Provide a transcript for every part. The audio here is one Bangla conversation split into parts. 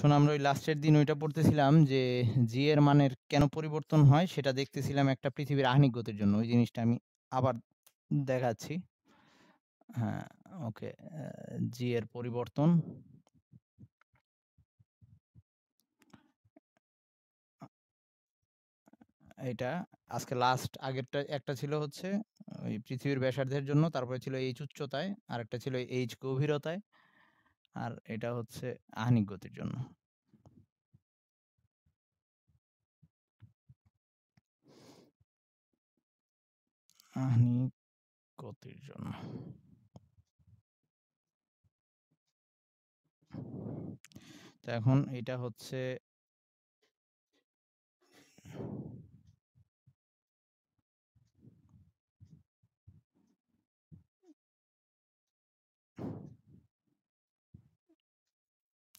শোনো আমরা ওই লাস্টের দিন ওইটা পড়তেছিলাম যে জি এর মানের কেন পরিবর্তন হয় সেটা দেখতেছিলাম একটা পৃথিবীর আহনিক গতির জন্য ওই জিনিসটা আমি আবার দেখাচ্ছি হ্যাঁ ওকে জি এর পরিবর্তন এটা আজকে লাস্ট আগেরটা একটা ছিল হচ্ছে ওই পৃথিবীর ব্যাসার্ধের জন্য তারপরে ছিল এইচ উচ্চতায় আরেকটা ছিল এইচ গভীরতায় আর এটা হচ্ছে আহনিক গতির জন্য আহনিক গতির জন্য তো এখন এটা হচ্ছে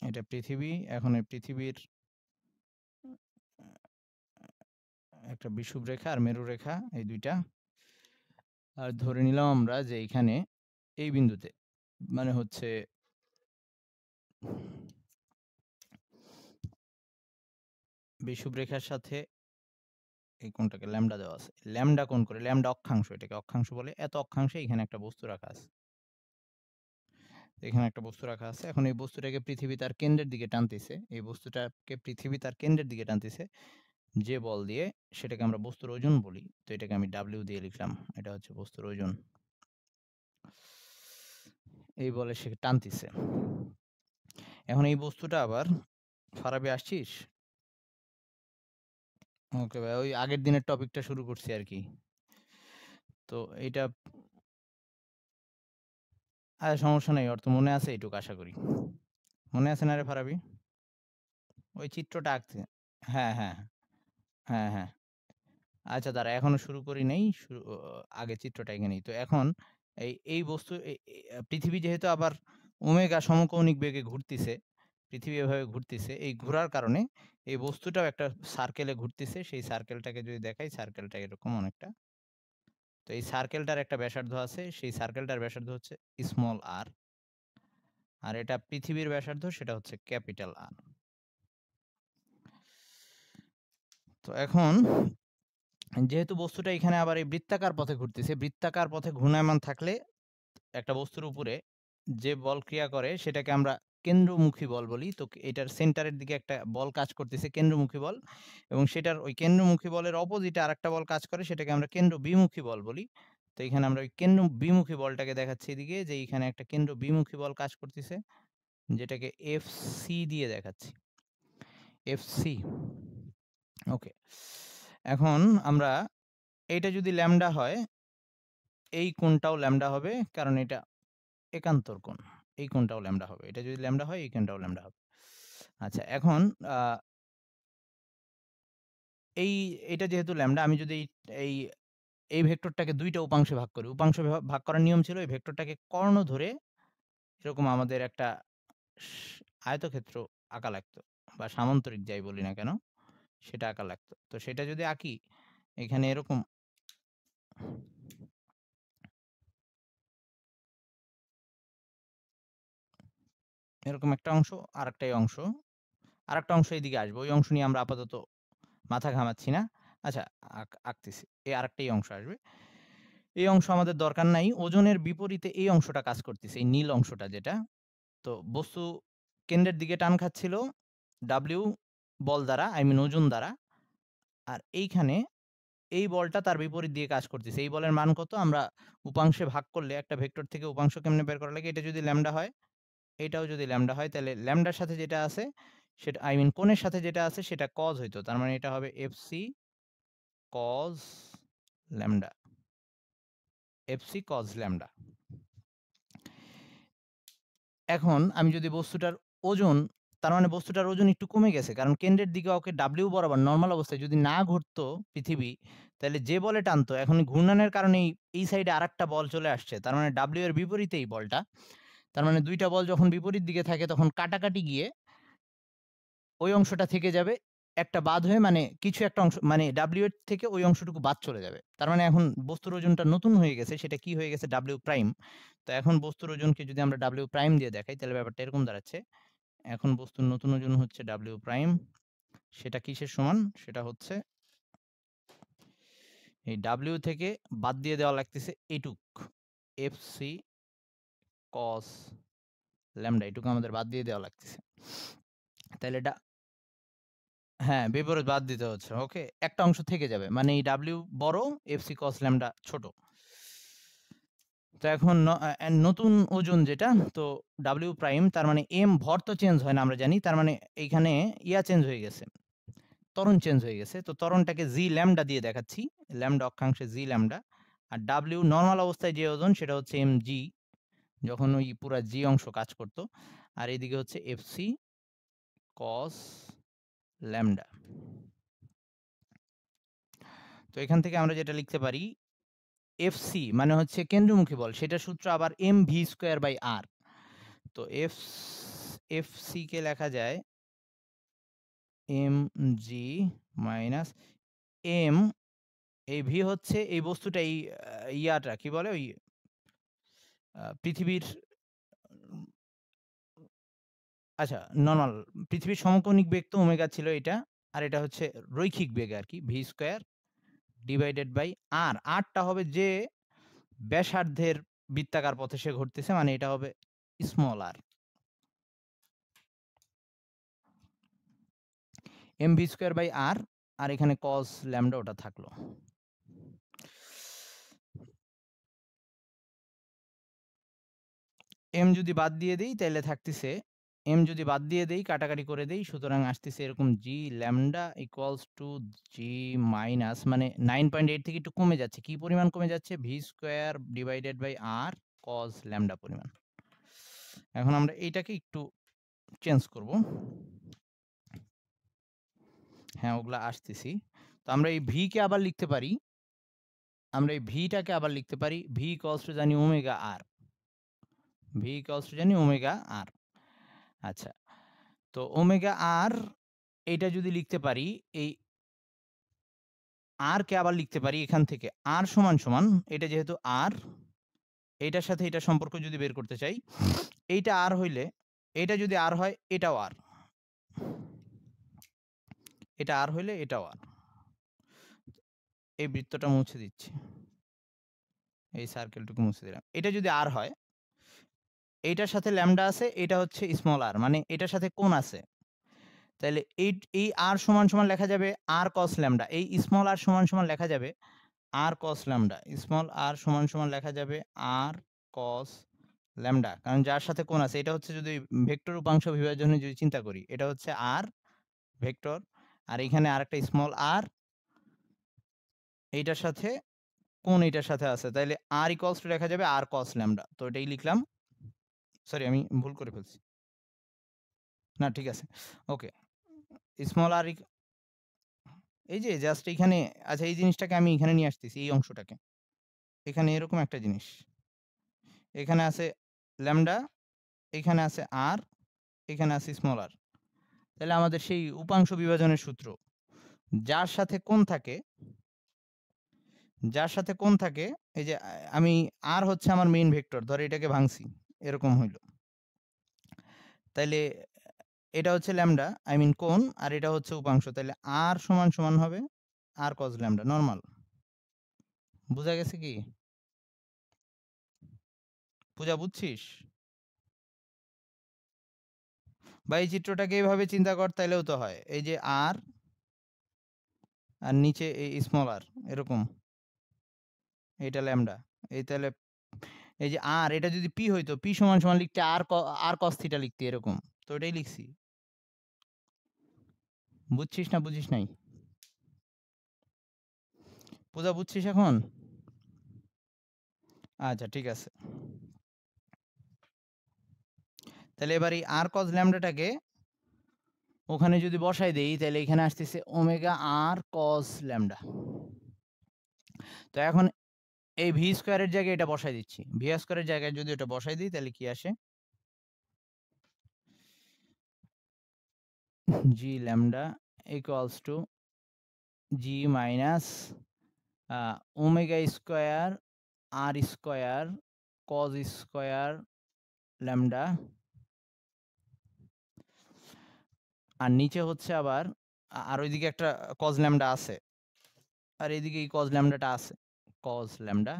এটা পৃথিবী এখন এই পৃথিবীর একটা বিষুব রেখা আর মেরু রেখা এই দুইটা আর ধরে নিলাম আমরা যে এখানে এই বিন্দুতে মানে হচ্ছে বিষুব রেখার সাথে এই কোনটাকে ল্যামডা দেওয়া আছে ল্যামডা কোন করে ল্যামডা অক্ষাংশ এটাকে অক্ষাংশ বলে এত অক্ষাংশে এখানে একটা বস্তু রাখা আছে এখানে একটা বস্তু রাখা আছে এখন এই বস্তুটাকে পৃথিবী তার কেন্দ্রের দিকে টানতেছে এই বস্তুটাকে পৃথিবী তার কেন্দ্রের দিকে টানতেছে যে বল দিয়ে সেটাকে আমরা বস্তুর ওজন বলি তো এটাকে আমি ডাব্লিউ দিয়ে লিখলাম এটা হচ্ছে বস্তুর ওজন এই বলে সে টানতেছে এখন এই বস্তুটা আবার ফারাবে আসছিস ওকে ভাই ওই আগের দিনের টপিকটা শুরু করছি আর কি তো এটা আর সমস্যা নেই অর্থ মনে আছে এটুকু আশা করি মনে আছে না রে ফারাবি ওই চিত্রটা আঁকতে হ্যাঁ হ্যাঁ হ্যাঁ হ্যাঁ আচ্ছা দাঁড়া এখনো শুরু করি নেই শুরু আগে চিত্রটা এঁকে নিই তো এখন এই এই বস্তু পৃথিবী যেহেতু আবার ওমেগা সমকৌণিক বেগে ঘুরতেছে পৃথিবী এভাবে ঘুরতেছে এই ঘোরার কারণে এই বস্তুটাও একটা সার্কেলে ঘুরতেছে সেই সার্কেলটাকে যদি দেখাই সার্কেলটা এরকম অনেকটা তো এই সার্কেলটার একটা ব্যাসার্ধ আছে সেই সার্কেলটার ব্যাসার্ধ হচ্ছে স্মল আর আর এটা পৃথিবীর ব্যাসার্ধ সেটা হচ্ছে ক্যাপিটাল আর তো এখন যেহেতু বস্তুটা এখানে আবার এই বৃত্তাকার পথে ঘুরতেছে বৃত্তাকার পথে ঘূর্ণায়মান থাকলে একটা বস্তুর উপরে যে বল ক্রিয়া করে সেটাকে আমরা কেন্দ্রমুখী বল বলি তো এটার সেন্টারের দিকে একটা বল কাজ করতেছে কেন্দ্রমুখী বল এবং সেটার ওই কেন্দ্রমুখী বলের অপোজিটে আর একটা বল কাজ করে সেটাকে আমরা কেন্দ্র বিমুখী বল বলি তো এখানে আমরা ওই কেন্দ্র বিমুখী বলটাকে দেখাচ্ছি এদিকে যে এখানে একটা কেন্দ্র বিমুখী বল কাজ করতেছে যেটাকে এফ সি দিয়ে দেখাচ্ছি এফ সি ওকে এখন আমরা এটা যদি ল্যামডা হয় এই কোণটাও ল্যামডা হবে কারণ এটা একান্তর কোণ এই কোনটাও ল্যামডা হবে এটা যদি ল্যামডা হয় এই কোণটাও ল্যামডা হবে আচ্ছা এখন এই এটা যেহেতু ল্যামডা আমি যদি এই এই ভেক্টরটাকে দুইটা উপাংশে ভাগ করি উপাংশ ভাগ করার নিয়ম ছিল এই ভেক্টরটাকে কর্ণ ধরে এরকম আমাদের একটা আয়তক্ষেত্র আঁকা লাগতো বা সামান্তরিক যাই বলি না কেন সেটা আঁকা লাগতো তো সেটা যদি আঁকি এখানে এরকম এরকম একটা অংশ আর একটাই অংশ আর একটা অংশ এইদিকে আসবে ওই অংশ নিয়ে আমরা আপাতত মাথা ঘামাচ্ছি না আচ্ছা আঁকতেছি এই আরেকটাই অংশ আসবে এই অংশ আমাদের দরকার নাই ওজনের বিপরীতে এই অংশটা কাজ করতেছে এই নীল অংশটা যেটা তো বস্তু কেন্দ্রের দিকে টান খাচ্ছিল ডাব্লিউ বল দ্বারা আই মিন ওজন দ্বারা আর এইখানে এই বলটা তার বিপরীত দিয়ে কাজ করতেছে এই বলের মান কত আমরা উপাংশে ভাগ করলে একটা ভেক্টর থেকে উপাংশ কেমনে বের করা লাগে এটা যদি ল্যামডা হয় এটাও যদি ল্যামডা হয় তাহলে ল্যামডার সাথে যেটা আছে সেটা আই মিন কোণের সাথে যেটা আছে সেটা কজ হইতো তার মানে এটা হবে F C cos lambda F C cos lambda এখন আমি যদি বস্তুটার ওজন তার মানে বস্তুটার ওজন একটু কমে গেছে কারণ কেন্দ্রের দিকে ওকে ডাব্লিউ বরাবর নর্মাল অবস্থায় যদি না ঘুরতো পৃথিবী তাহলে যে বলে টানতো এখন ঘূর্ণনের কারণে এই সাইডে আর বল চলে আসছে তার মানে ডাব্লিউ এর বিপরীতেই বলটা তার মানে দুইটা বল যখন বিপরীত দিকে থাকে তখন কাটাকাটি গিয়ে ওই অংশটা থেকে যাবে একটা বাদ হয়ে মানে কিছু একটা অংশ মানে ডাব্লিউ থেকে ওই অংশটুকু বাদ চলে যাবে তার মানে এখন বস্তুর ওজনটা নতুন হয়ে গেছে সেটা কি হয়ে গেছে ডাব্লিউ প্রাইম তো এখন বস্তুর ওজনকে যদি আমরা ডাব্লিউ প্রাইম দিয়ে দেখাই তাহলে ব্যাপারটা এরকম দাঁড়াচ্ছে এখন বস্তুর নতুন ওজন হচ্ছে ডাব্লিউ প্রাইম সেটা কিসের সমান সেটা হচ্ছে এই ডাব্লিউ থেকে বাদ দিয়ে দেওয়া লাগতেছে এটুক এফ সি কস ল্যামডা এটুকু আমাদের বাদ দিয়ে দেওয়া লাগতেছে তাহলে এটা হ্যাঁ বিপরীত বাদ দিতে হচ্ছে ওকে একটা অংশ থেকে যাবে মানে এই ডাব্লিউ বড় সি কস ল্যামডা ছোট তো এখন নতুন ওজন যেটা তো ডাব্লিউ প্রাইম তার মানে এম ভর তো চেঞ্জ হয় না আমরা জানি তার মানে এইখানে ইয়া চেঞ্জ হয়ে গেছে তরণ চেঞ্জ হয়ে গেছে তো তরণটাকে জি ল্যামডা দিয়ে দেখাচ্ছি ল্যামডা অক্ষাংশে জি ল্যামডা আর ডাব্লিউ নর্মাল অবস্থায় যে ওজন সেটা হচ্ছে এম জি যখন ওই পুরা জি অংশ কাজ করত আর এদিকে হচ্ছে এফ সি কস ল্যামডা তো এখান থেকে আমরা যেটা লিখতে পারি এফ সি মানে হচ্ছে কেন্দ্রমুখী বল সেটা সূত্র আবার M V square by R তো এফ এফ কে লেখা যায় এম জি মাইনাস এম এই ভি হচ্ছে এই বস্তুটা এই ইয়াটা কি বলে ওই পৃথিবীর আচ্ছা নর্মাল পৃথিবীর সমকোণিক বেগ তো ওমেগা ছিল এটা আর এটা হচ্ছে রৈখিক বেগ আর কি V square divided by R আরটা হবে যে ব্যাসার্ধের বৃত্তাকার পথে সে ঘটতেছে মানে এটা হবে small R M V square by R R এখানে কস ল্যামডা ওটা থাকলো এম যদি বাদ দিয়ে দেই তাহলে থাকতেছে এম যদি বাদ দিয়ে দেই কাটাকাটি করে দেই সুতরাং আসতেছে এরকম G lambda equals to G minus মানে নাইন পয়েন্ট এইট থেকে একটু কমে যাচ্ছে কি পরিমাণ কমে যাচ্ছে V square divided by R cos lambda পরিমাণ এখন আমরা এইটাকে একটু চেঞ্জ করব হ্যাঁ ওগুলা আসতেছি তো আমরা এই ভিকে আবার লিখতে পারি আমরা এই ভিটাকে আবার লিখতে পারি ভি কজ টু জানি ওমেগা আর ভি ইকলস জানি ওমেগা আর আচ্ছা তো ওমেগা আর এটা যদি লিখতে পারি এই আরকে আবার লিখতে পারি এখান থেকে আর সমান সমান এটা যেহেতু আর এটার সাথে এটা সম্পর্ক যদি বের করতে চাই এইটা আর হইলে এটা যদি আর হয় এটাও আর এটা আর হইলে এটাও আর এই বৃত্তটা মুছে দিচ্ছি এই সার্কেলটুকু মুছে দিলাম এটা যদি আর হয় এটার সাথে ল্যামডা আছে এটা হচ্ছে স্মল আর মানে এটার সাথে কোন আছে তাহলে এই এই আর সমান সমান লেখা যাবে আর কস ল্যামডা এই স্মল আর সমান সমান লেখা যাবে আর কস ল্যামডা স্মল আর সমান সমান লেখা যাবে আর কস ল্যামডা কারণ যার সাথে কোন আছে এটা হচ্ছে যদি ভেক্টর উপাংশ বিভাজনে যদি চিন্তা করি এটা হচ্ছে আর ভেক্টর আর এখানে একটা স্মল আর এইটার সাথে কোন এটার সাথে আছে তাহলে আর ইকলস টু লেখা যাবে আর কস ল্যামডা তো এটাই লিখলাম সরি আমি ভুল করে ফেলছি না ঠিক আছে ওকে স্মল আর এই যে জাস্ট এখানে আচ্ছা এই জিনিসটাকে আমি এখানে নিয়ে আসতেছি এই অংশটাকে এখানে এরকম একটা জিনিস এখানে আছে ল্যামডা এখানে আছে আর এখানে আছে স্মল আর তাহলে আমাদের সেই উপাংশ বিভাজনের সূত্র যার সাথে কোন থাকে যার সাথে কোন থাকে এই যে আমি আর হচ্ছে আমার মেইন ভেক্টর ধর এটাকে ভাঙছি এরকম হইল তাইলে এটা হচ্ছে ল্যামডা আই মিন কোন আর এটা হচ্ছে উপাংশ তাইলে আর সমান সমান হবে আর কজ ল্যামডা নর্মাল বোঝা গেছে কি পূজা বুঝছিস বা এই চিত্রটাকে এইভাবে চিন্তা কর তাইলেও তো হয় এই যে আর আর নিচে এই স্মল আর এরকম এইটা ল্যামডা এই তাহলে এই যে আর এটা যদি পি হইতো পি সমান সমান লিখতে আর আর কস থিটা লিখতে এরকম তো এটাই লিখছি বুঝছিস না বুঝিস নাই পূজা বুঝছিস এখন আচ্ছা ঠিক আছে তাহলে এবার এই আর কজ ল্যামডাটাকে ওখানে যদি বসাই দেই তাহলে এখানে আসতেছে ওমেগা আর কজ ল্যামডা তো এখন এই ভি স্কোয়ারের জায়গায় এটা বসাই দিচ্ছি ভি স্কোয়ারের জায়গায় যদি এটা বসাই দিই তাহলে কি আসে G lambda equals to G minus omega square R square cos square lambda আর নিচে হচ্ছে আবার আর ওইদিকে একটা কজ ল্যামডা আছে আর এইদিকে এই কজ ল্যামডাটা আছে cos ল্যামডা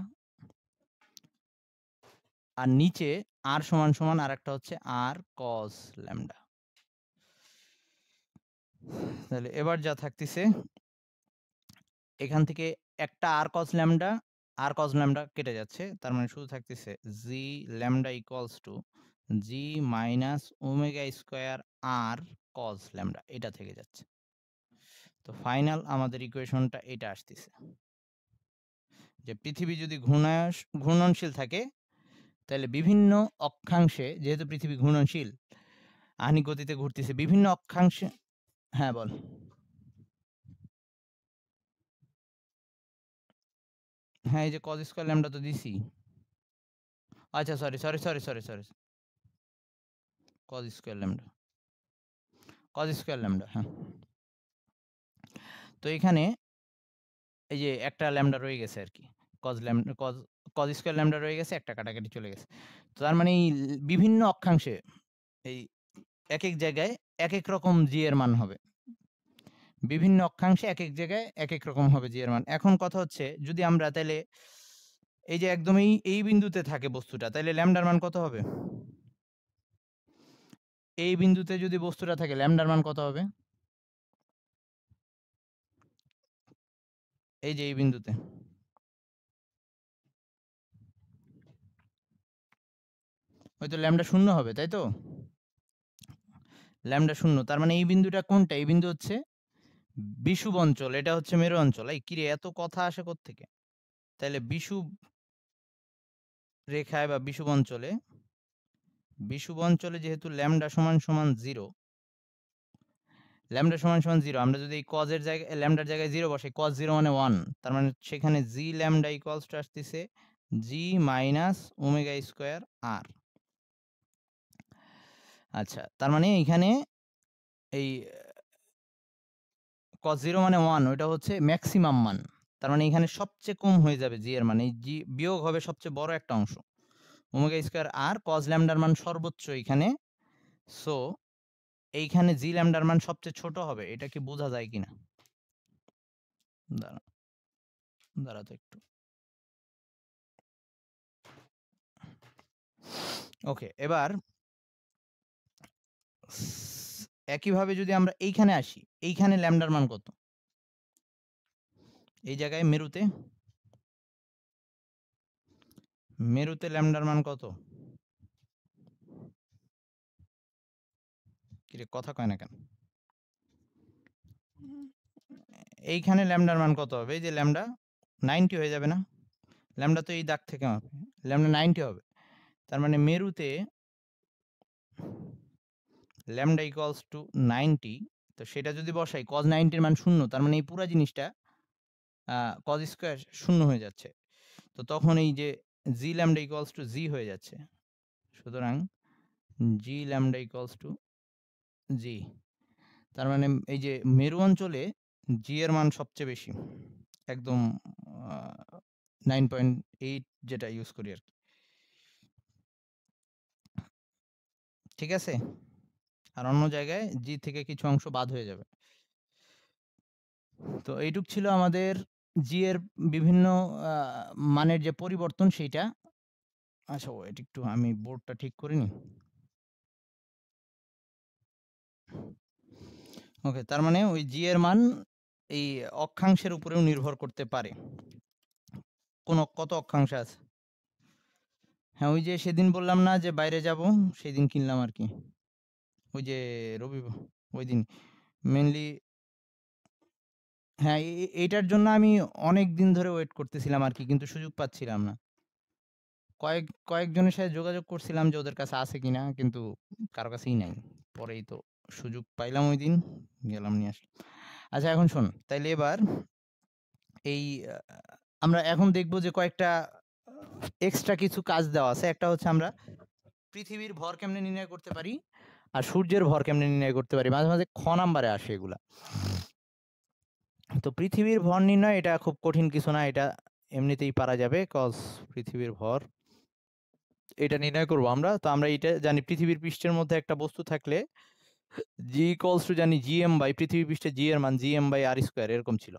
আর নিচে আর সমান সমান আরেকটা হচ্ছে আর কজ ল্যামডা তাহলে এবার যা থাকতেছে এখান থেকে একটা R cos lambda R cos lambda কেটে যাচ্ছে তার মানে শুধু থাকতেছে G lambda equals to G minus omega square R cos lambda এটা থেকে যাচ্ছে তো ফাইনাল আমাদের ইকুয়েশনটা এটা আসতেছে যে পৃথিবী যদি ঘূর্ণায়স ঘূর্ণনশীল থাকে তাহলে বিভিন্ন অক্ষাংশে যেহেতু পৃথিবী ঘূর্ণনশীল আহনি গতিতে ঘুরতেছে বিভিন্ন অক্ষাংশে হ্যাঁ বল হ্যাঁ এই যে কজ স্কোয়ার ল্যামটা তো দিছি আচ্ছা sorry sorry sorry sorry sorry cos square lambda cos square lambda হ্যাঁ তো এখানে এই যে একটা ল্যামডা রয়ে গেছে আর কি cos lambda cos cos square lambda রয়ে গেছে একটা কাটাকাটি চলে গেছে তো তার মানে এই বিভিন্ন অক্ষাংশে এই এক এক জায়গায় এক এক রকম জি এর মান হবে বিভিন্ন অক্ষাংশে এক এক জায়গায় এক এক রকম হবে জি এর মান এখন কথা হচ্ছে যদি আমরা তাহলে এই যে একদমই এই বিন্দুতে থাকে বস্তুটা তাহলে ল্যামডার মান কত হবে এই বিন্দুতে যদি বস্তুটা থাকে ল্যামডার মান কত হবে এই যে এই বিন্দুতে হয়তো ল্যামডা শূন্য হবে তাই তো ল্যামডা শূন্য তার মানে এই বিন্দুটা কোনটা এই বিন্দু হচ্ছে বিষুব অঞ্চল এটা হচ্ছে মেরু অঞ্চল এই কিরে এত কথা আসে থেকে তাহলে বিষুব রেখায় বা বিষুব অঞ্চলে বিশুব অঞ্চলে যেহেতু ল্যামডা সমান সমান জিরো ল্যামডা সমান সমান জিরো আমরা যদি কজের জায়গায় ল্যামডার জায়গায় জিরো বসে কজ জিরো মানে ওয়ান তার মানে সেখানে জি ল্যামডা ইকুয়ালস টু আসতেছে G minus omega square R আচ্ছা তার মানে এখানে এই কজ জিরো মানে ওয়ান ওইটা হচ্ছে ম্যাক্সিমাম মান তার মানে এখানে সবচেয়ে কম হয়ে যাবে জি এর মানে জি বিয়োগ হবে সবচেয়ে বড় একটা অংশ ওমেগা স্কোয়ার আর কজ ল্যামডার মান সর্বোচ্চ এখানে সো এইখানে জি ল্যামডার মান সবচেয়ে ছোট হবে এটা কি বোঝা যায় কিনা দাঁড়া দাঁড়া তো একটু ওকে এবার একইভাবে যদি আমরা এইখানে আসি এইখানে ল্যামডার মান কত এই জায়গায় মেরুতে মেরুতে ল্যামডার মান কত কিরে কথা কয় না কেন এইখানে ল্যামডার মান কত হবে এই যে ল্যামডা নাইনটি হয়ে যাবে না ল্যামডা তো এই দাগ থেকে হবে ল্যামডা নাইনটি হবে তার মানে মেরুতে ল্যামডা ইকলস টু নাইনটি তো সেটা যদি বসাই কজ নাইনটির মান শূন্য তার মানে এই পুরো জিনিসটা কজ স্কোয়ার শূন্য হয়ে যাচ্ছে তো তখন এই যে G lambda equals to G হয়ে যাচ্ছে সুতরাং G lambda equals to G তার মানে এই যে মেরু অঞ্চলে জি এর মান সবচেয়ে বেশি একদম নাইন পয়েন্ট এইট যেটা ইউজ করি আর কি ঠিক আছে আর অন্য জায়গায় জি থেকে কিছু অংশ বাদ হয়ে যাবে তো এইটুক ছিল আমাদের জি এর বিভিন্ন মানের যে পরিবর্তন সেইটা আচ্ছা একটু আমি বোর্ডটা ঠিক করে নিই ওকে তার মানে ওই জি এর মান এই অক্ষাংশের উপরেও নির্ভর করতে পারে কোন কত অক্ষাংশ আছে হ্যাঁ ওই যে সেদিন বললাম না যে বাইরে যাব সেই দিন কিনলাম আর কি ওই যে রবি ওই দিন মেনলি হ্যাঁ এইটার জন্য আমি অনেক দিন ধরে ওয়েট করতেছিলাম আর কি কিন্তু সুযোগ পাচ্ছিলাম না কয়েক কয়েকজনের সাথে যোগাযোগ করছিলাম যে ওদের কাছে আছে কিনা কিন্তু কারো কাছেই নাই পরেই তো সুযোগ পাইলাম ওই দিন গেলাম নিয়ে আসলাম আচ্ছা এখন শোন তাইলে এবার এই আমরা এখন দেখব যে কয়েকটা এক্সট্রা কিছু কাজ দেওয়া আছে একটা হচ্ছে আমরা পৃথিবীর ভর কেমনে নির্ণয় করতে পারি আর সূর্যের ভর কেমনে নির্ণয় করতে পারি মাঝে মাঝে খ নাম্বারে আসে এগুলা তো পৃথিবীর ভর নির্ণয় এটা খুব কঠিন কিছু না এটা এমনিতেই পারা যাবে কজ পৃথিবীর ভর এটা নির্ণয় করবো আমরা তো আমরা এটা জানি পৃথিবীর পৃষ্ঠের মধ্যে একটা বস্তু থাকলে জি ইকলস টু জানি জি এম বাই পৃথিবী পৃষ্ঠে জি এর মান G M by R square এরকম ছিল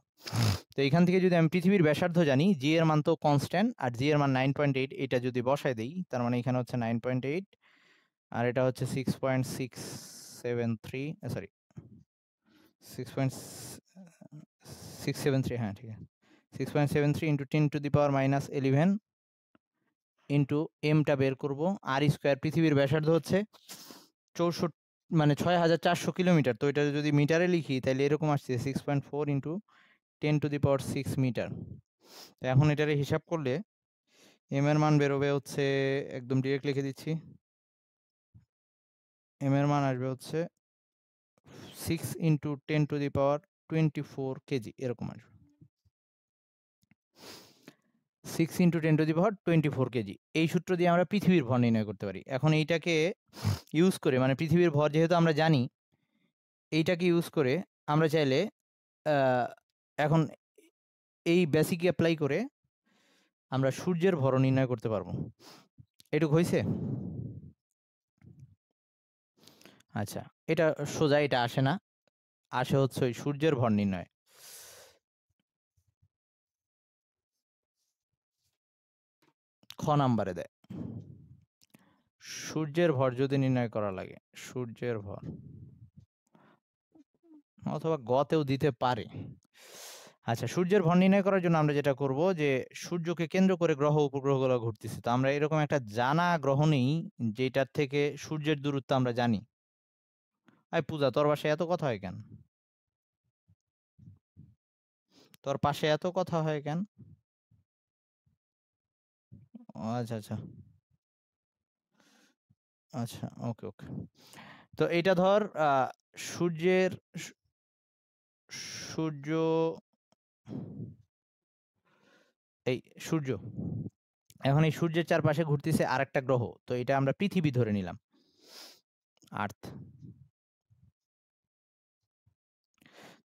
তো এখান থেকে যদি আমি পৃথিবীর ব্যাসার্ধ জানি জি এর মান তো কনস্ট্যান্ট আর জি এর মান নাইন পয়েন্ট এইট এটা যদি বসায় দিই তার মানে এখানে হচ্ছে নাইন পয়েন্ট এইট আর এটা হচ্ছে six point six seven three sorry six point six seven three হ্যাঁ ঠিক আছে six point seven three into ten to the power minus eleven ইন্টু এমটা বের করবো আর স্কোয়ার পৃথিবীর ব্যাসার্ধ হচ্ছে চৌষট্টি মানে ছয় হাজার চারশো কিলোমিটার তো এটা যদি মিটারে লিখি তাহলে এরকম আসছে six point four into ten to the power six metre তো এখন এটারে হিসাব করলে এম এর মান বেরোবে হচ্ছে একদম ডিরেক্ট লিখে দিচ্ছি এম এর মান আসবে হচ্ছে six into ten to the power twenty four KG এরকম আসবে six into ten to the ভর টোয়েন্টি ফোর কেজি এই সূত্র দিয়ে আমরা পৃথিবীর ভর নির্ণয় করতে পারি এখন এইটাকে ইউজ করে মানে পৃথিবীর ভর যেহেতু আমরা জানি এইটাকে ইউজ করে আমরা চাইলে এখন এই বেসিক অ্যাপ্লাই করে আমরা সূর্যের ভর নির্ণয় করতে পারবো এটুকু হয়েছে আচ্ছা এটা সোজা এটা আসে না আসে হচ্ছে ওই সূর্যের ভর নির্ণয় খ নাম্বারে দেয় সূর্যের ভর যদি নির্ণয় করা লাগে সূর্যের ভর অথবা গতেও দিতে পারে আচ্ছা সূর্যের ভর নির্ণয় করার জন্য আমরা যেটা করব যে সূর্যকে কেন্দ্র করে গ্রহ উপগ্রহগুলো ঘুরতেছে তো আমরা এরকম একটা জানা গ্রহ নেই যেটার থেকে সূর্যের দূরত্ব আমরা জানি আয় পূজা তোর পাশে এত কথা হয় কেন তোর পাশে এত কথা হয় কেন আচ্ছা আচ্ছা আচ্ছা ওকে ওকে তো এটা ধর সূর্যের সূর্য এই সূর্য এখন এই সূর্যের চারপাশে ঘুরতেছে আর একটা গ্রহ তো এটা আমরা পৃথিবী ধরে নিলাম আর্থ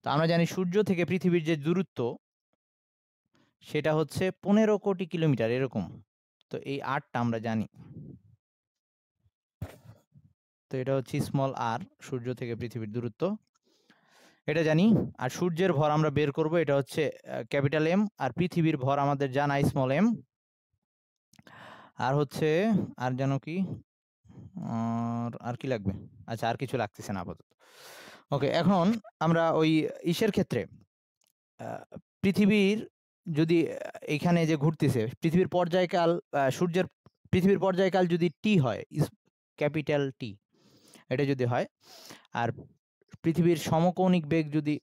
তো আমরা জানি সূর্য থেকে পৃথিবীর যে দূরত্ব সেটা হচ্ছে পনেরো কোটি কিলোমিটার এরকম তো এই আরটা আমরা জানি তো এটা হচ্ছে স্মল আর সূর্য থেকে পৃথিবীর দূরত্ব এটা জানি আর সূর্যের ভর আমরা বের করব এটা হচ্ছে ক্যাপিটাল এম আর পৃথিবীর ভর আমাদের জানা স্মল এম আর হচ্ছে আর যেন কি আর কি লাগবে আচ্ছা আর কিছু লাগতেছে না আপাতত ওকে এখন আমরা ওই ইসের ক্ষেত্রে পৃথিবীর যদি এখানে যে ঘুরতেছে পৃথিবীর পর্যায়কাল সূর্যের পৃথিবীর পর্যায়কাল যদি টি হয় ক্যাপিটাল টি এটা যদি হয় আর পৃথিবীর সমকৌণিক বেগ যদি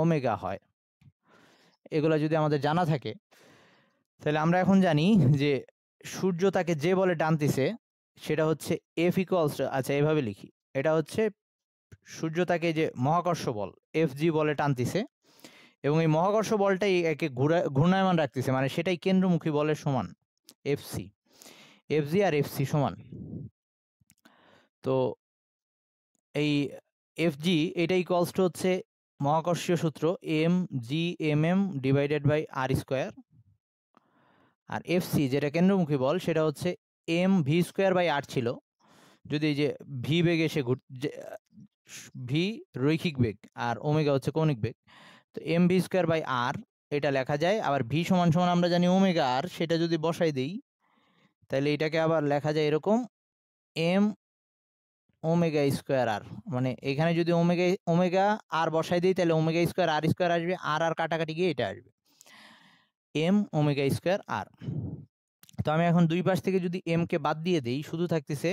ওমেগা হয় এগুলো যদি আমাদের জানা থাকে তাহলে আমরা এখন জানি যে সূর্য তাকে যে বলে টানতেছে সেটা হচ্ছে এফ ইকুয়ালস আচ্ছা এভাবে লিখি এটা হচ্ছে সূর্য তাকে যে মহাকর্ষ বল এফ জি বলে টানতেছে এবং এই মহাকর্ষ বলটাই একে ঘুরা ঘূর্ণায়মান রাখতেছে মানে সেটাই কেন্দ্রমুখী বলের সমান এফসি এফজি আর এফসি সমান তো এই এফজি এটাই কলস্ট হচ্ছে মহাকর্ষীয় সূত্র M G M M divided by R square আর এফসি যেটা কেন্দ্রমুখী বল সেটা হচ্ছে M V square by R ছিল যদি এই যে ভি বেগে সে ঘুর ভি রৈখিক বেগ আর ওমেগা হচ্ছে কৌণিক বেগ তো M V square by R এটা লেখা যায় আবার ভি সমান সমান আমরা জানি ওমেগা আর সেটা যদি বসাই দিই তাহলে এটাকে আবার লেখা যায় এরকম এম ওমেগা স্কোয়ার আর মানে এখানে যদি ওমেগা ওমেগা আর বসাই দিই তাহলে ওমেগা স্কোয়ার আর স্কোয়ার আসবে আর আর কাটাকাটি গিয়ে এটা আসবে এম ওমেগা স্কোয়ার আর তো আমি এখন দুই পাশ থেকে যদি এম কে বাদ দিয়ে দিই শুধু থাকতেছে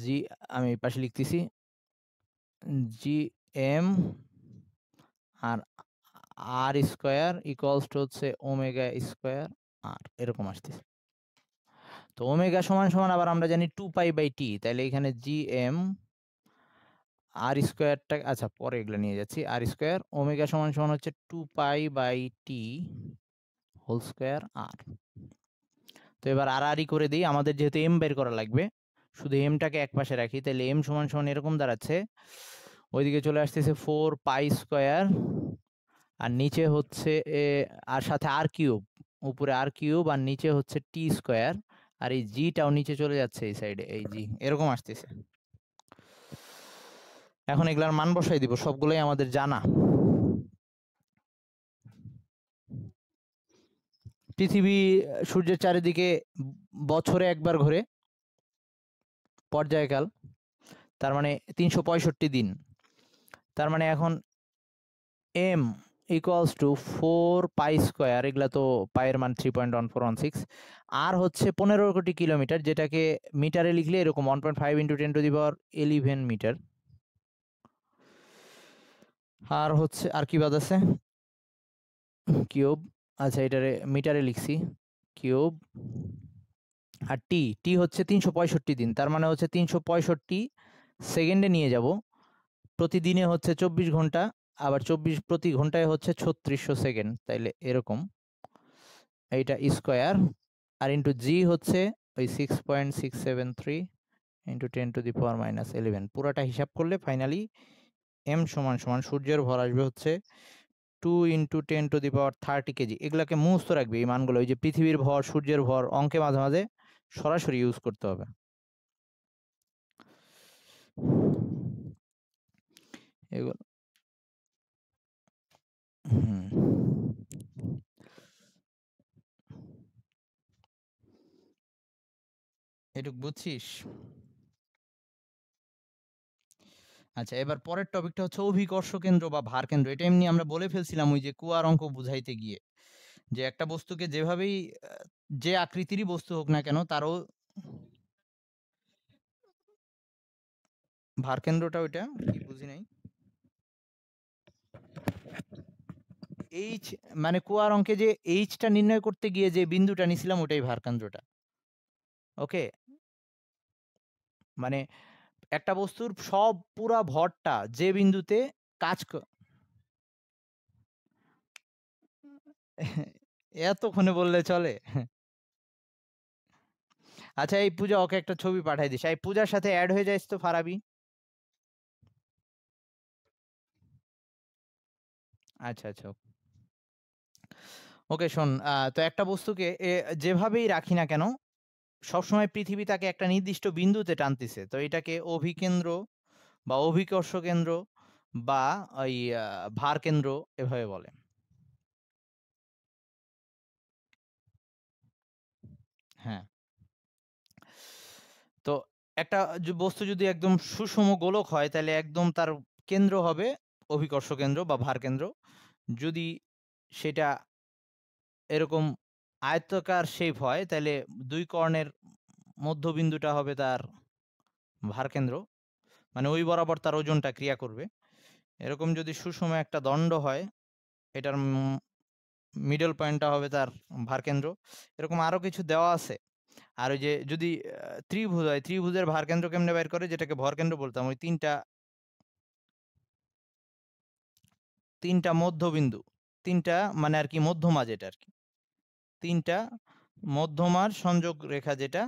জি আমি পাশে লিখতেছি G M R R square equals to হচ্ছে ওমেগা স্কোয়ার আর এরকম আসতেছে তো ওমেগা সমান সমান আবার আমরা জানি টু পাই বাই টি তাহলে এখানে জি এম আর স্কোয়ারটা আচ্ছা পরে এগুলো নিয়ে যাচ্ছি আর স্কোয়ার ওমেগা সমান সমান হচ্ছে two pi by T whole square R তো এবার আর আরই করে দিই আমাদের যেহেতু এম বের করা লাগবে শুধু এমটাকে এক পাশে রাখি তাহলে এম সমান সমান এরকম দাঁড়াচ্ছে ওইদিকে চলে আসতেছে ফোর পাই স্কোয়ার আর নিচে হচ্ছে আর সাথে আর কিউব উপরে আর কিউব আর নিচে হচ্ছে টি স্কোয়ার আর এই জিটাও নিচে চলে যাচ্ছে এই সাইডে এই জি এরকম আসতেছে এখন এগুলার মান বসাই দিব সবগুলোই আমাদের জানা পৃথিবী সূর্যের চারিদিকে বছরে একবার ঘোরে পর্যায়কাল তার মানে তিনশো পঁয়ষট্টি দিন তার মানে এখন M equals to four pi square এগুলা তো পায়ের মান three point one four one six আর হচ্ছে পনেরো কোটি কিলোমিটার যেটাকে মিটারে লিখলে এরকম one point five into ten to the power eleven metre আর হচ্ছে আর কি বাদ আছে কিউব আচ্ছা এটারে মিটারে লিখছি কিউব আর টি টি হচ্ছে তিনশো পঁয়ষট্টি দিন তার মানে হচ্ছে তিনশো পঁয়ষট্টি সেকেন্ডে নিয়ে যাব প্রতিদিনে হচ্ছে চব্বিশ ঘন্টা আবার চব্বিশ প্রতি ঘন্টায় হচ্ছে ছত্রিশশো সেকেন্ড তাইলে এরকম এইটা স্কোয়ার আর ইন্টু জি হচ্ছে ওই six point six seven three into ten to the power minus eleven পুরোটা হিসাব করলে ফাইনালি এম সমান সমান সূর্যের ভর আসবে হচ্ছে two into ten to the power thirty KG এগুলোকে মুহস্ত রাখবে এই মানগুলো ওই যে পৃথিবীর ভর সূর্যের ভর অঙ্কে মাঝে মাঝে সরাসরি ইউজ করতে হবে এগুলো এটুক বুঝছিস আচ্ছা এবার পরের টপিকটা হচ্ছে অভিকর্ষ কেন্দ্র বা ভার কেন্দ্র এটা এমনি আমরা বলে ফেলছিলাম ওই যে কুয়ার অঙ্ক বুঝাইতে গিয়ে যে একটা বস্তুকে যেভাবেই যে আকৃতিরই বস্তু হোক না কেন তারও ভার কেন্দ্রটা ওইটা কি বুঝি নাই এইচ মানে কুয়ার অঙ্কে যে এইচটা নির্ণয় করতে গিয়ে যে বিন্দুটা নিছিলাম ওটাই ভারকান্দ্রটা ওকে মানে একটা বস্তুর সব পুরা ভরটা যে বিন্দুতে কাজ এতক্ষণে বললে চলে আচ্ছা এই পূজা ওকে একটা ছবি পাঠাই দিস এই পূজার সাথে অ্যাড হয়ে যাইস তো ফারাবি আচ্ছা আচ্ছা ওকে শোন তো একটা বস্তুকে যেভাবেই রাখি না কেন সবসময় পৃথিবী তাকে একটা নির্দিষ্ট বিন্দুতে টানতেছে তো এটাকে অভিকেন্দ্র বা অভিকর্ষ কেন্দ্র বা ওই ভার কেন্দ্র এভাবে বলে হ্যাঁ তো একটা বস্তু যদি একদম সুষম গোলক হয় তাহলে একদম তার কেন্দ্র হবে অভিকর্ষ কেন্দ্র বা ভার কেন্দ্র যদি সেটা এরকম আয়ত্তকার শেপ হয় তাহলে দুই কর্ণের মধ্যবিন্দুটা হবে তার ভারকেন্দ্র মানে ওই বরাবর তার ওজনটা ক্রিয়া করবে এরকম যদি সুষম একটা দণ্ড হয় এটার মিডল পয়েন্টটা হবে তার ভারকেন্দ্র এরকম আরও কিছু দেওয়া আছে আর ওই যে যদি ত্রিভুজ হয় ত্রিভুজের ভারকেন্দ্র কেমনে বাইর করে যেটাকে ভরকেন্দ্র বলতাম ওই তিনটা তিনটা মধ্যবিন্দু তিনটা মানে আর কি মধ্যমা যেটা আর কি তিনটা মধ্যমার সংযোগ রেখা যেটা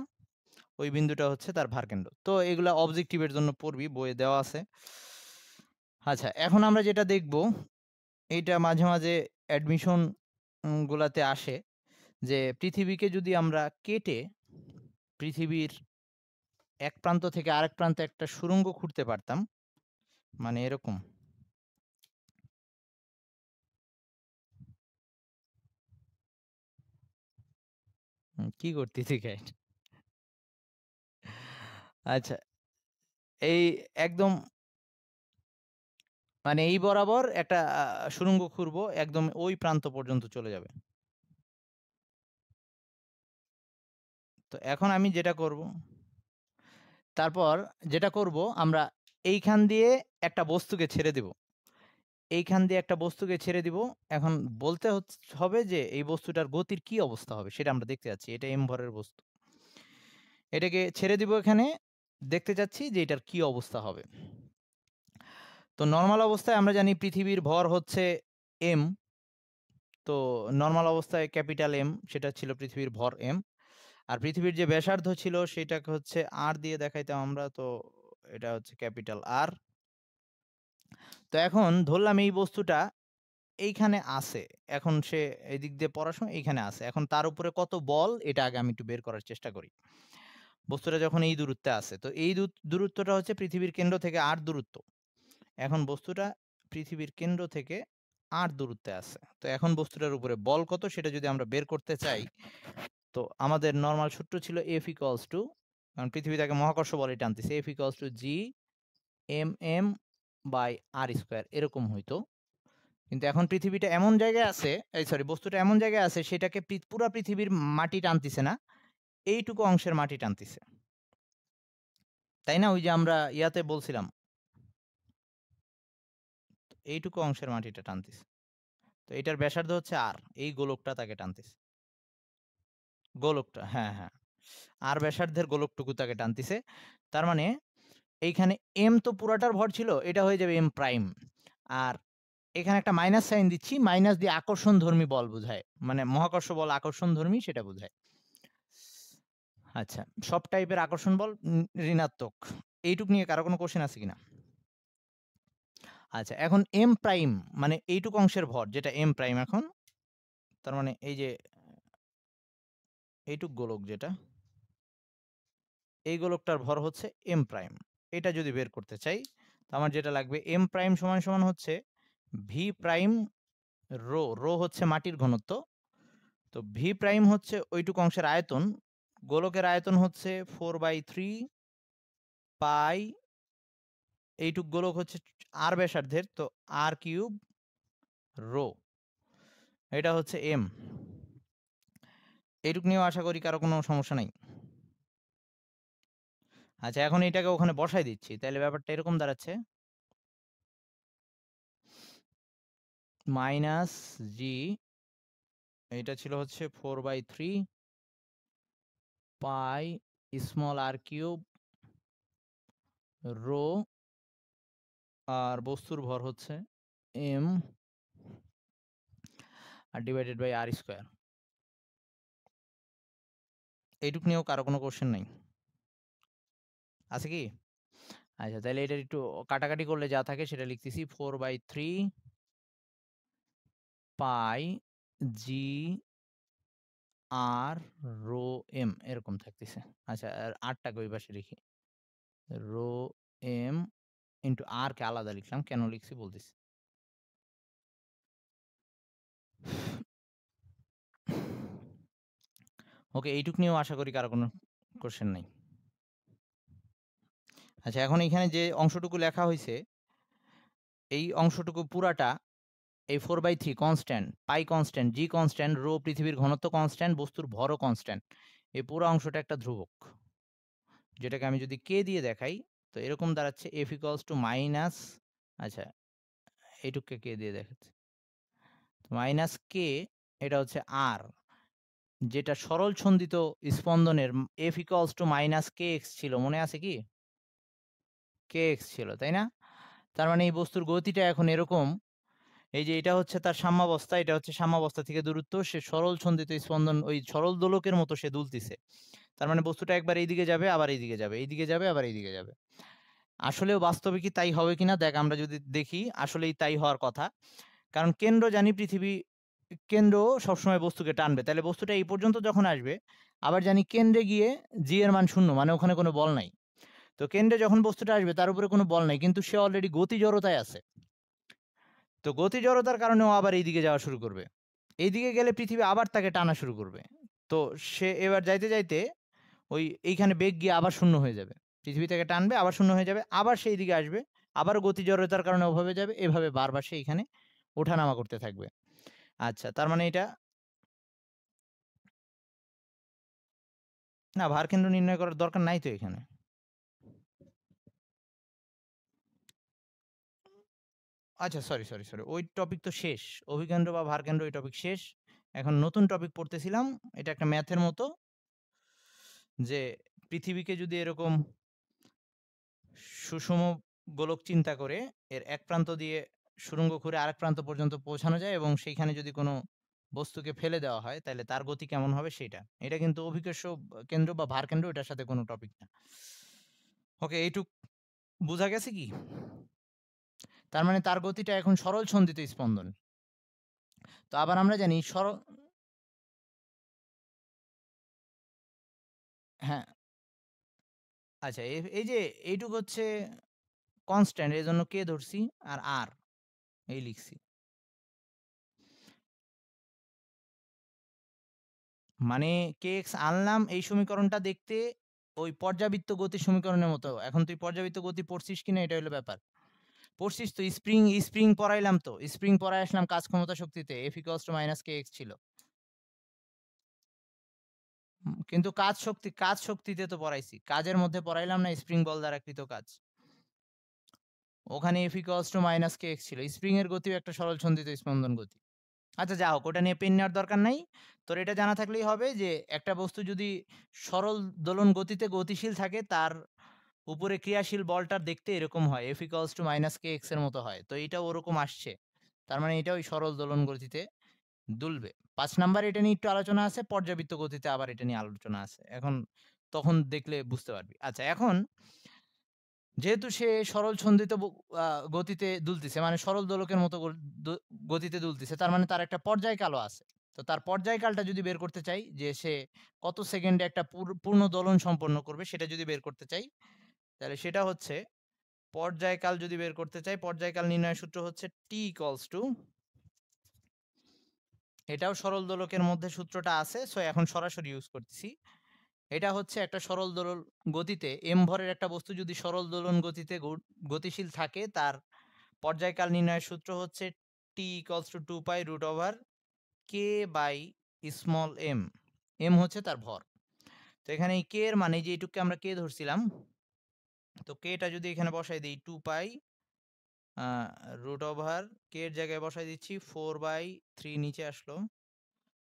ওই বিন্দুটা হচ্ছে তার ভারকেন্দ্র তো এগুলা অবজেক্টিভের জন্য পড়বি বইয়ে দেওয়া আছে আচ্ছা এখন আমরা যেটা দেখব এইটা মাঝে মাঝে অ্যাডমিশন গুলাতে আসে যে পৃথিবীকে যদি আমরা কেটে পৃথিবীর এক প্রান্ত থেকে আরেক প্রান্তে একটা সুরঙ্গ খুঁড়তে পারতাম মানে এরকম হুম, কি করতেছি গাইড? আচ্ছা। এই একদম মানে এই বরাবর একটা সুরঙ্গ সুড়ঙ্গ একদম ওই প্রান্ত পর্যন্ত চলে যাবে। তো এখন আমি যেটা করব তারপর যেটা করব আমরা এইখান দিয়ে একটা বস্তুকে ছেড়ে দেব। এইখান দিয়ে একটা বস্তুকে ছেড়ে দিব এখন বলতে হবে যে এই বস্তুটার গতির কি অবস্থা হবে সেটা আমরা দেখতে যাচ্ছি এটা এম ভরের বস্তু এটাকে ছেড়ে দিব এখানে দেখতে যাচ্ছি যে এটার কি অবস্থা হবে তো নর্মাল অবস্থায় আমরা জানি পৃথিবীর ভর হচ্ছে এম তো নর্মাল অবস্থায় ক্যাপিটাল এম সেটা ছিল পৃথিবীর ভর এম আর পৃথিবীর যে ব্যাসার্ধ ছিল সেটাকে হচ্ছে আর দিয়ে দেখাইতাম আমরা তো এটা হচ্ছে ক্যাপিটাল আর তো এখন ধরলাম এই বস্তুটা এইখানে আছে এখন সে এদিক দিয়ে পড়াশোনা এইখানে আছে এখন তার উপরে কত বল এটা আগে আমি একটু বের করার চেষ্টা করি বস্তুটা যখন এই দূরত্বে আছে তো এই দূরত্বটা হচ্ছে পৃথিবীর কেন্দ্র থেকে আট দূরত্ব এখন বস্তুটা পৃথিবীর কেন্দ্র থেকে আট দূরত্বে আছে তো এখন বস্তুটার উপরে বল কত সেটা যদি আমরা বের করতে চাই তো আমাদের নর্মাল সূত্র ছিল এফ ইকলস টু কারণ পৃথিবী তাকে মহাকর্ষ বলে টানতেছে F equals to G M M by R square এরকম হইতো কিন্তু এখন পৃথিবীটা এমন জায়গায় আছে এই সরি বস্তুটা এমন জায়গায় আছে সেটাকে পুরা পৃথিবীর মাটি টানতিছে না এইটুকু অংশের মাটি টানতিছে তাই না ওই যে আমরা ইয়াতে বলছিলাম এইটুকু অংশের মাটিটা টানতিছে তো এটার ব্যাসার্ধ হচ্ছে আর এই গোলকটা তাকে টানতিছে গোলকটা হ্যাঁ হ্যাঁ আর ব্যাসার্ধের গোলকটুকু তাকে টানতিছে তার মানে এইখানে এম তো পুরাটার ভর ছিল এটা হয়ে যাবে এম প্রাইম আর এখানে একটা মাইনাস সাইন দিচ্ছি মাইনাস দিয়ে আকর্ষণ ধর্মী বল বোঝায় মানে মহাকর্ষ বল আকর্ষণ ধর্মী সেটা বোঝায় আচ্ছা সব টাইপের আকর্ষণ বল ঋণাত্মক এইটুক নিয়ে কারো কোনো কোশ্চেন আছে কিনা আচ্ছা এখন এম প্রাইম মানে এইটুক অংশের ভর যেটা এম প্রাইম এখন তার মানে এই যে এইটুক গোলক যেটা এই গোলকটার ভর হচ্ছে এম প্রাইম এটা যদি বের করতে চাই তো আমার যেটা লাগবে এম প্রাইম সমান সমান হচ্ছে ভি প্রাইম রো রো হচ্ছে মাটির ঘনত্ব তো ভি প্রাইম হচ্ছে ওইটুকু অংশের আয়তন গোলকের আয়তন হচ্ছে ফোর বাই থ্রি পাই এইটুক গোলক হচ্ছে আর ব্যাসার্ধের তো আর কিউব রো এটা হচ্ছে এম এইটুক নিয়েও আশা করি কারো কোনো সমস্যা নাই আচ্ছা এখন এটাকে ওখানে বসাই দিচ্ছি তাহলে ব্যাপারটা এরকম দাঁড়াচ্ছে মাইনাস জি এটা ছিল হচ্ছে four by three pi small R cube rho আর বস্তুর ভর হচ্ছে M R divided by R square এইটুক নিয়েও কারো কোনো কোশ্চেন নাই আছে কি আচ্ছা তাহলে এটা একটু কাটাকাটি করলে যা থাকে সেটা লিখতেছি four by three pi G R rho M এরকম থাকতেছে আচ্ছা আর আটটাকে ওই পাশে লিখি রো এম ইন্টু আর কে আলাদা লিখলাম কেন লিখছি বলতেছি ওকে এইটুক নিয়েও আশা করি কারো কোনো কোশ্চেন নেই আচ্ছা এখন এখানে যে অংশটুকু লেখা হয়েছে এই অংশটুকু পুরাটা এই four by three constant pi constant G constant rho পৃথিবীর ঘনত্ব কনস্ট্যান্ট বস্তুর ভরও কনস্ট্যান্ট এই পুরো অংশটা একটা ধ্রুবক যেটাকে আমি যদি কে দিয়ে দেখাই তো এরকম দাঁড়াচ্ছে এফ ইকলস টু মাইনাস আচ্ছা এইটুককে কে দিয়ে দেখাচ্ছে মাইনাস কে এটা হচ্ছে আর যেটা সরল ছন্দিত স্পন্দনের F equals to minus K X ছিল মনে আছে কি কে এক্স ছিল তাই না তার মানে এই বস্তুর গতিটা এখন এরকম এই যে এটা হচ্ছে তার সাম্যাবস্থা এটা হচ্ছে সাম্যাবস্থা থেকে দূরত্ব সে সরল ছন্দিত স্পন্দন ওই সরল দোলকের মতো সে দুলতিছে তার মানে বস্তুটা একবার এইদিকে যাবে আবার এইদিকে যাবে এইদিকে যাবে আবার এইদিকে যাবে আসলেও বাস্তবে কি তাই হবে কিনা দেখ আমরা যদি দেখি আসলেই তাই হওয়ার কথা কারণ কেন্দ্র জানি পৃথিবী কেন্দ্র সবসময় বস্তুকে টানবে তাহলে বস্তুটা এই পর্যন্ত যখন আসবে আবার জানি কেন্দ্রে গিয়ে জি এর মান শূন্য মানে ওখানে কোনো বল নাই তো কেন্দ্রে যখন বস্তুটা আসবে তার উপরে কোনো বল নাই কিন্তু সে অলরেডি গতি জড়তায় আছে তো গতি জড়তার কারণেও আবার এইদিকে যাওয়া শুরু করবে এইদিকে গেলে পৃথিবী আবার তাকে টানা শুরু করবে তো সে এবার যাইতে যাইতে ওই এইখানে বেগ গিয়ে আবার শূন্য হয়ে যাবে পৃথিবী থেকে টানবে আবার শূন্য হয়ে যাবে আবার সেই দিকে আসবে আবার গতি জড়তার কারণে ওভাবে যাবে এভাবে বারবার সে এখানে ওঠানামা করতে থাকবে আচ্ছা তার মানে এটা না ভারকেন্দ্র নির্ণয় করার দরকার নাই তো এখানে আচ্ছা সরি সরি সরি ওই টপিক তো শেষ অভিকেন্দ্র বা ভারকেন্দ্র ওই টপিক শেষ এখন নতুন টপিক পড়তেছিলাম এটা একটা ম্যাথের মতো যে পৃথিবীকে যদি এরকম সুষম গোলক চিন্তা করে এর এক প্রান্ত দিয়ে সুরঙ্গ ঘুরে আরেক প্রান্ত পর্যন্ত পৌঁছানো যায় এবং সেইখানে যদি কোনো বস্তুকে ফেলে দেওয়া হয় তাহলে তার গতি কেমন হবে সেটা এটা কিন্তু অভিকর্ষ কেন্দ্র বা ভার কেন্দ্র এটার সাথে কোনো টপিক না ওকে এইটুক বোঝা গেছে কি তার মানে তার গতিটা এখন সরল ছন্দিত স্পন্দন তো আবার আমরা জানি সরল হ্যাঁ আচ্ছা এই যে এইটুকু হচ্ছে কনস্ট্যান্ট এই জন্য কে ধরছি আর আর এই লিখছি মানে কে এক্স আনলাম এই সমীকরণটা দেখতে ওই পর্যাবৃত্ত গতি সমীকরণের মতো এখন তুই পর্যাবৃত্ত গতি পড়ছিস কিনা এটা হলো ব্যাপার পড়ছিস তো স্প্রিং স্প্রিং পড়াইলাম তো স্প্রিং পড়াই আসলাম কাজ ক্ষমতা শক্তিতে F equals to minus K X ছিল কিন্তু কাজ শক্তি কাজ শক্তিতে তো পড়াইছি কাজের মধ্যে পড়াইলাম না স্প্রিং বল দ্বারা কৃত কাজ ওখানে F equals to minus K X ছিল স্প্রিং এর গতিও একটা সরল ছন্দিত স্পন্দন গতি আচ্ছা যা হোক ওটা নিয়ে পেন নেওয়ার দরকার নাই তোর এটা জানা থাকলেই হবে যে একটা বস্তু যদি সরল দোলন গতিতে গতিশীল থাকে তার উপরে ক্রিয়াশীল বলটার দেখতে এরকম হয় F equals to minus K X এর মতো হয় তো এটাও ওরকম আসছে তার মানে এটা ওই সরল দোলন গতিতে দুলবে পাঁচ নাম্বার এটা নিয়ে একটু আলোচনা আছে পর্যাবৃত্ত গতিতে আবার এটা নিয়ে আলোচনা আছে এখন তখন দেখলে বুঝতে পারবি আচ্ছা এখন যেহেতু সে সরল ছন্দিত গতিতে দুলতেছে মানে সরল দোলকের মতো গতিতে দুলতেছে তার মানে তার একটা পর্যায়কালও আছে তো তার পর্যায়কালটা যদি বের করতে চাই যে সে কত সেকেন্ডে একটা পূর্ণ দোলন সম্পন্ন করবে সেটা যদি বের করতে চাই তাহলে সেটা হচ্ছে পর্যায়কাল যদি বের করতে চাই পর্যায়কাল নির্ণয় সূত্র হচ্ছে টি ইকলস টু এটাও সরল দোলকের মধ্যে সূত্রটা আছে সো এখন সরাসরি ইউজ করতেছি এটা হচ্ছে একটা সরল দোলন গতিতে এম ভরের একটা বস্তু যদি সরল দোলন গতিতে গতিশীল থাকে তার পর্যায়কাল নির্ণয়ের সূত্র হচ্ছে T equals to two pi root over K by small M M হচ্ছে তার ভর তো এখানে এই কে এর মানে যে এটুককে আমরা কে ধরছিলাম তো টা যদি এখানে বসাই দিই two pi root over K এর জায়গায় বসাই দিচ্ছি ফোর বাই থ্রি নিচে আসলো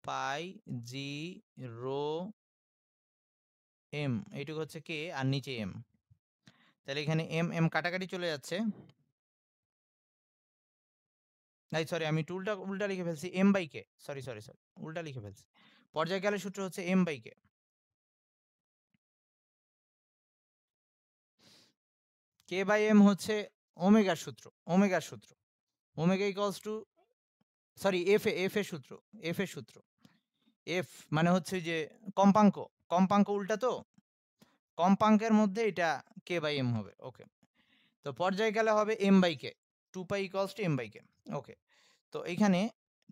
পাই জি রো এম এইটুকু হচ্ছে কে আর নিচে এম তাহলে এখানে এম এম কাটাকাটি চলে যাচ্ছে নাই সরি আমি টুলটা উল্টা লিখে ফেলছি M by K sorry sorry sorry উল্টা লিখে ফেলছি পর্যায়কালের সূত্র হচ্ছে M by K K by M হচ্ছে ওমেগা সূত্র ওমেগা সূত্র omega equals to sorry F A F A সূত্র এফ এ সূত্র এফ মানে হচ্ছে যে কম্পাঙ্ক কম্পাঙ্ক উল্টা তো কম্পাঙ্কের মধ্যে এটা কে বাই এম হবে ওকে তো পর্যায়কালে হবে M by K two pi equals to M by K okay তো এখানে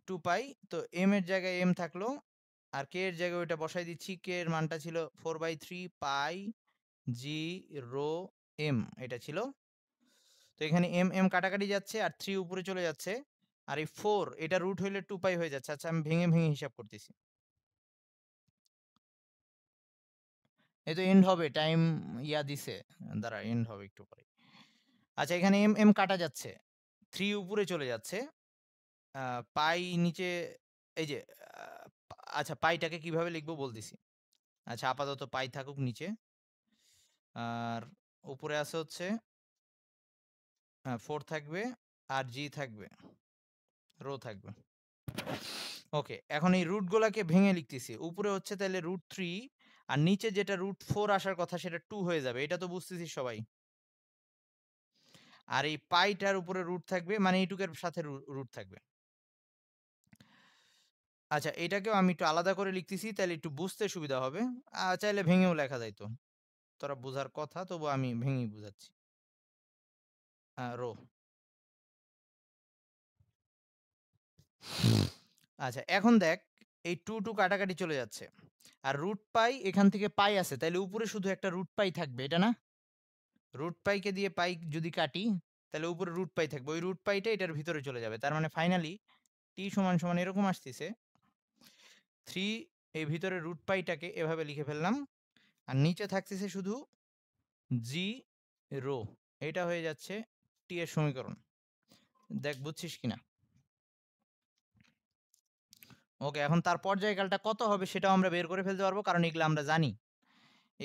টু পাই তো এম এর জায়গায় এম থাকলো আর কে এর জায়গায় ওইটা বসাই দিচ্ছি কে এর মানটা ছিল four by three pi G rho M এটা ছিল তো এখানে এম এম কাটাকাটি যাচ্ছে আর থ্রি উপরে চলে যাচ্ছে আর এই ফোর এটা রুট হইলে টু পাই হয়ে যাচ্ছে আচ্ছা আমি ভেঙে ভেঙে হিসাব করতেছি এই তো এন্ড হবে টাইম ইয়া দিছে দ্বারা এন্ড হবে একটু পরে আচ্ছা এখানে এম এম কাটা যাচ্ছে থ্রি উপরে চলে যাচ্ছে পাই নিচে এই যে আচ্ছা পাইটাকে কিভাবে লিখবো বলতেছি আচ্ছা আপাতত পাই থাকুক নিচে আর উপরে আছে হচ্ছে ফোর থাকবে আর জি থাকবে রো থাকবে ওকে এখন এই রুটগুলাকে ভেঙে লিখতেছি উপরে হচ্ছে তাহলে রুট থ্রি আর নিচে যেটা রুট ফোর আসার কথা সেটা টু হয়ে যাবে এটা তো বুঝতেছি সবাই আর এই পাইটার উপরে রুট থাকবে মানে এইটুকের সাথে রুট থাকবে আচ্ছা এটাকেও আমি একটু আলাদা করে লিখতেছি তাহলে একটু বুঝতে সুবিধা হবে চাইলে ভেঙেও লেখা যাইতো তোরা বোঝার কথা তবু আমি ভেঙে বুঝাচ্ছি রো আচ্ছা এখন দেখ এই টু টু কাটাকাটি চলে যাচ্ছে আর রুট পাই এখান থেকে পাই আছে তাহলে উপরে শুধু একটা রুট পাই থাকবে এটা না রুট পাইকে দিয়ে পাই যদি কাটি তাহলে উপরে রুট পাই থাকবে ওই রুট পাইটা এটার ভিতরে চলে যাবে তার মানে ফাইনালি টি সমান সমান এরকম আসতেছে থ্রি এই ভিতরে রুট পাইটাকে এভাবে লিখে ফেললাম আর নিচে থাকতেছে শুধু জি রো এটা হয়ে যাচ্ছে টি এর সমীকরণ দেখ বুঝছিস কিনা ওকে এখন তার পর্যায়কালটা কত হবে সেটাও আমরা বের করে ফেলতে পারবো কারণ এগুলো আমরা জানি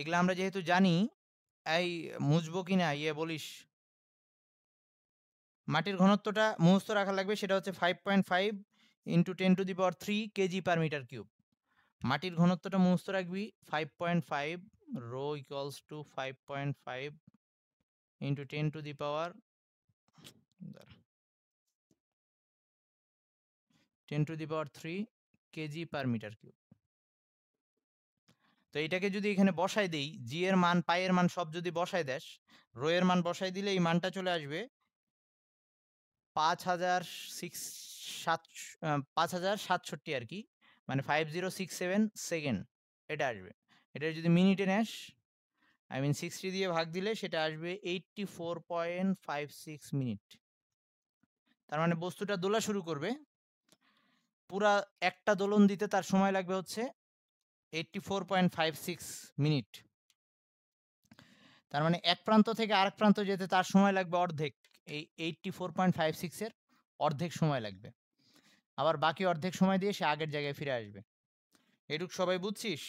এগুলো আমরা যেহেতু জানি এই মুজবো কিনা ইয়ে বলিস মাটির ঘনত্বটা মুহস্ত রাখা লাগবে সেটা হচ্ছে five point five into ten to the power three KG per metre cube মাটির ঘনত্বটা মুস্ত রাখবি five point five rho equals to five point five into ten to the power ten to the power three KG per metre cube তো এটাকে যদি এখানে বসাই দেই জি এর মান পাই এর মান সব যদি বসাই দেস রো এর মান বসাই দিলে এই মানটা চলে আসবে পাঁচ হাজার সিক্স সাত পাঁচ হাজার সাতষট্টি আর কি মানে five zero six seven second এটা আসবে এটা যদি মিনিটে নেস আই মিন সিক্সটি দিয়ে ভাগ দিলে সেটা আসবে eighty four point five six minute তার মানে বস্তুটা দোলা শুরু করবে পুরা একটা দোলন দিতে তার সময় লাগবে হচ্ছে eighty four point five six minute তার মানে এক প্রান্ত থেকে আরেক প্রান্ত যেতে তার সময় লাগবে অর্ধেক এই এইটটি ফোর পয়েন্ট ফাইভ সিক্সের অর্ধেক সময় লাগবে আবার বাকি অর্ধেক সময় দিয়ে সে আগের জায়গায় ফিরে আসবে এটুক সবাই বুঝছিস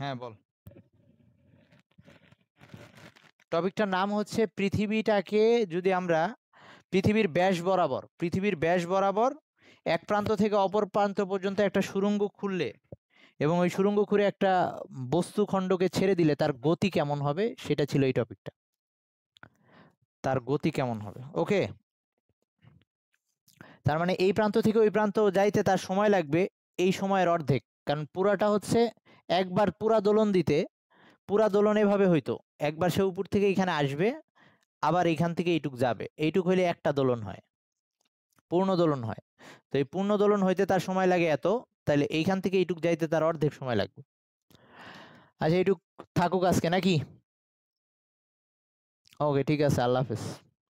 হ্যাঁ বল টপিকটার নাম হচ্ছে পৃথিবীটাকে যদি আমরা পৃথিবীর ব্যাস বরাবর পৃথিবীর ব্যাস বরাবর এক প্রান্ত থেকে অপর প্রান্ত পর্যন্ত একটা সুরঙ্গ খুললে এবং ওই সুরঙ্গ খুঁড়ে একটা বস্তু খণ্ডকে ছেড়ে দিলে তার গতি কেমন হবে সেটা ছিল এই টপিকটা তার গতি কেমন হবে ওকে তার মানে এই প্রান্ত থেকে ওই প্রান্ত যাইতে তার সময় লাগবে এই সময়ের অর্ধেক কারণ পুরাটা হচ্ছে একবার পুরা দোলন দিতে পুরা দোলন এভাবে হইতো একবার সে উপর থেকে এখানে আসবে আবার এখান থেকে এইটুক যাবে এইটুক হইলে একটা দোলন হয় পূর্ণ দোলন হয় তো এই পূর্ণ দোলন হইতে তার সময় লাগে এত তাহলে এইখান থেকে এইটুক যাইতে তার অর্ধেক সময় লাগবে আচ্ছা এইটুক থাকুক আজকে নাকি ওকে ঠিক আছে আল্লাহ হাফেজ